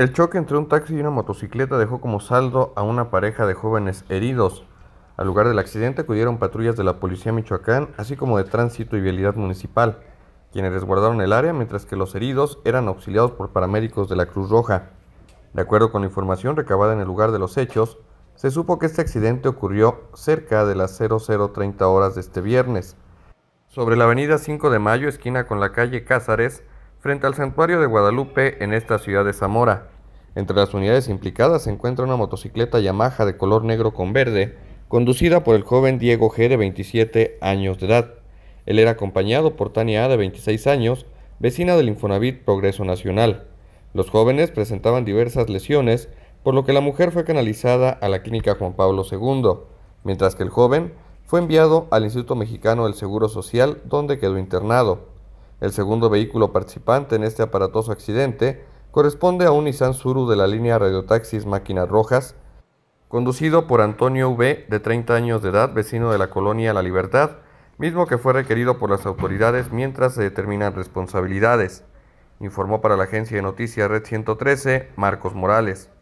El choque entre un taxi y una motocicleta dejó como saldo a una pareja de jóvenes heridos. Al lugar del accidente acudieron patrullas de la Policía Michoacán, así como de Tránsito y Vialidad Municipal, quienes resguardaron el área mientras que los heridos eran auxiliados por paramédicos de la Cruz Roja. De acuerdo con la información recabada en el lugar de los hechos, se supo que este accidente ocurrió cerca de las 0030 horas de este viernes, sobre la avenida 5 de Mayo, esquina con la calle Cázares, frente al santuario de Guadalupe en esta ciudad de Zamora. Entre las unidades implicadas se encuentra una motocicleta Yamaha de color negro con verde, conducida por el joven Diego G de 27 años de edad. Él era acompañado por Tania A de 26 años, vecina del Infonavit Progreso Nacional. Los jóvenes presentaban diversas lesiones, por lo que la mujer fue canalizada a la clínica Juan Pablo II, mientras que el joven fue enviado al Instituto Mexicano del Seguro Social, donde quedó internado. El segundo vehículo participante en este aparatoso accidente corresponde a un Nissan Suru de la línea Radiotaxis Máquinas Rojas, conducido por Antonio V, de 30 años de edad, vecino de la colonia La Libertad, mismo que fue requerido por las autoridades mientras se determinan responsabilidades, informó para la agencia de noticias Red 113 Marcos Morales.